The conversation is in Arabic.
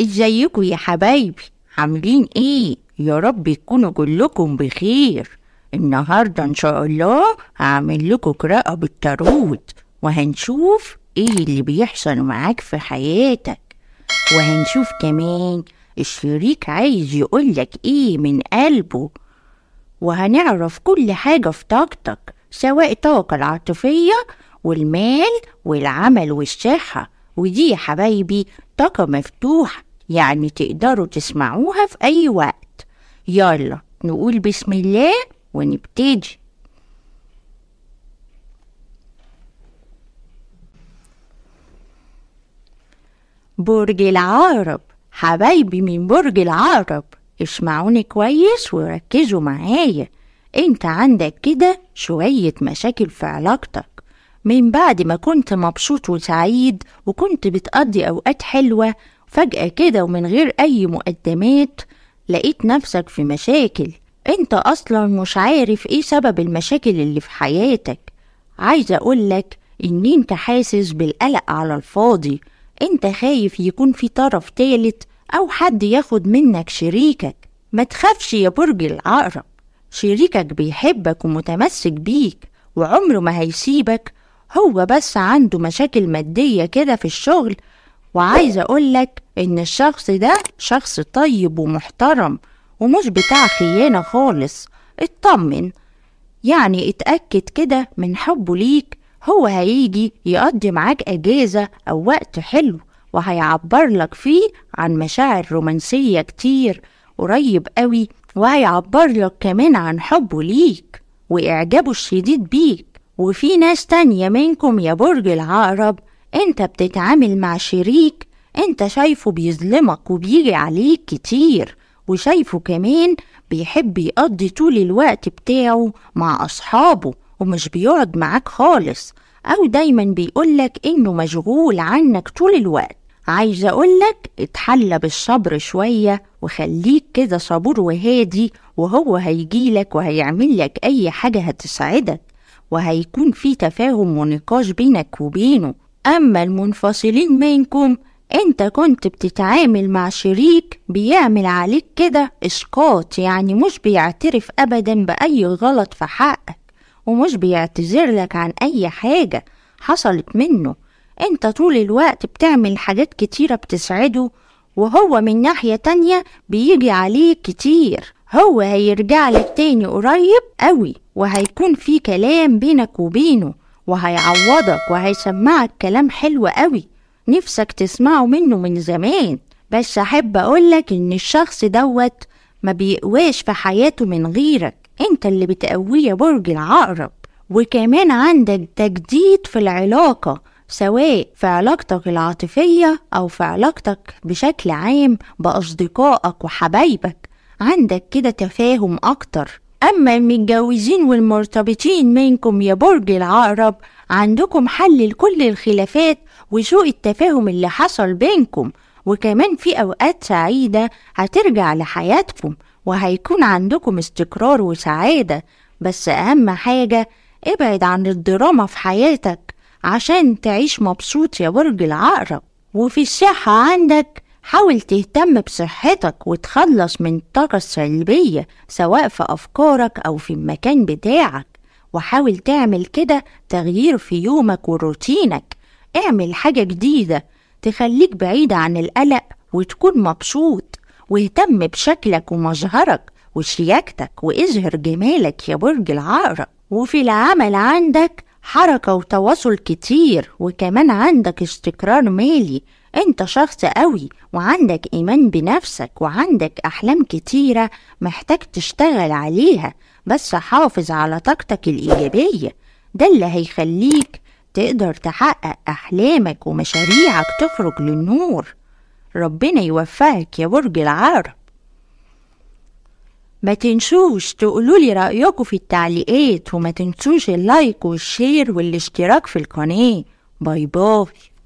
ازيكم يا حبايبي عاملين ايه يا رب تكونوا كلكم بخير النهارده ان شاء الله هعمل لكم قراءه بالتاروت وهنشوف ايه اللي بيحصل معاك في حياتك وهنشوف كمان الشريك عايز يقولك ايه من قلبه وهنعرف كل حاجة في طاقتك سواء الطاقة العاطفية والمال والعمل والصحة ودي يا حبايبي طاقة مفتوحة يعني تقدروا تسمعوها في أي وقت يلا نقول بسم الله ونبتدي برج العرب حبايبي من برج العرب اسمعوني كويس وركزوا معايا انت عندك كده شوية مشاكل في علاقتك من بعد ما كنت مبسوط وسعيد وكنت بتقضي أوقات حلوة فجأة كده ومن غير أي مقدمات لقيت نفسك في مشاكل انت أصلا مش عارف ايه سبب المشاكل اللي في حياتك عايزة أقولك إن أنت حاسس بالقلق على الفاضي أنت خايف يكون في طرف تالت أو حد ياخد منك شريكك ما تخافش يا برج العقرب شريكك بيحبك ومتمسك بيك وعمره ما هيسيبك هو بس عنده مشاكل مادية كده في الشغل وعايزة أقولك إن الشخص ده شخص طيب ومحترم ومش بتاع خيانة خالص اطمن يعني اتأكد كده من حبه ليك هو هيجي يقضي معاك أجازة أو وقت حلو وهيعبر لك فيه عن مشاعر رومانسية كتير قريب قوي وهيعبر لك كمان عن حبه ليك وإعجابه الشديد بيك وفي ناس تانية منكم يا برج العقرب انت بتتعامل مع شريك انت شايفه بيظلمك وبيجي عليك كتير وشايفه كمان بيحب يقضي طول الوقت بتاعه مع أصحابه ومش بيقعد معاك خالص أو دايما بيقولك إنه مشغول عنك طول الوقت عايز أقولك اتحلى بالصبر شوية وخليك كده صبور وهادي وهو هيجيلك وهيعملك أي حاجة هتسعدك وهيكون في تفاهم ونقاش بينك وبينه أما المنفصلين منكم انت كنت بتتعامل مع شريك بيعمل عليك كده اسقاط يعني مش بيعترف ابدا باي غلط في حقك ومش بيعتذر لك عن اي حاجة حصلت منه انت طول الوقت بتعمل حاجات كتيرة بتسعده وهو من ناحية تانية بيجي عليك كتير هو هيرجع لك تاني قريب قوي وهيكون في كلام بينك وبينه وهيعوضك وهيسمعك كلام حلو قوي نفسك تسمعه منه من زمان بس أحب أقولك إن الشخص دوت ما بيقواش في حياته من غيرك أنت اللي بتقويه برج العقرب وكمان عندك تجديد في العلاقة سواء في علاقتك العاطفية أو في علاقتك بشكل عام بأصدقائك وحبايبك عندك كده تفاهم أكتر أما المتجوزين والمرتبطين منكم يا برج العقرب عندكم حل لكل الخلافات وسوء التفاهم اللي حصل بينكم وكمان في أوقات سعيدة هترجع لحياتكم وهيكون عندكم استقرار وسعادة بس أهم حاجة ابعد عن الدراما في حياتك عشان تعيش مبسوط يا برج العقرب وفي الصحة عندك حاول تهتم بصحتك وتخلص من الطاقة السلبية سواء في أفكارك أو في المكان بتاعك وحاول تعمل كده تغيير في يومك وروتينك اعمل حاجة جديدة تخليك بعيد عن القلق وتكون مبسوط واهتم بشكلك ومظهرك وشياكتك واظهر جمالك يا برج العقرب وفي العمل عندك حركة وتواصل كتير وكمان عندك استقرار مالي انت شخص قوي وعندك ايمان بنفسك وعندك احلام كتيرة محتاج تشتغل عليها بس حافظ على طاقتك الايجابية ده اللي هيخليك تقدر تحقق احلامك ومشاريعك تخرج للنور ربنا يوفقك يا برج العرب ما تنسوش تقولوا لي رأيكم في التعليقات وما تنسوش اللايك والشير والاشتراك في القناة باي باي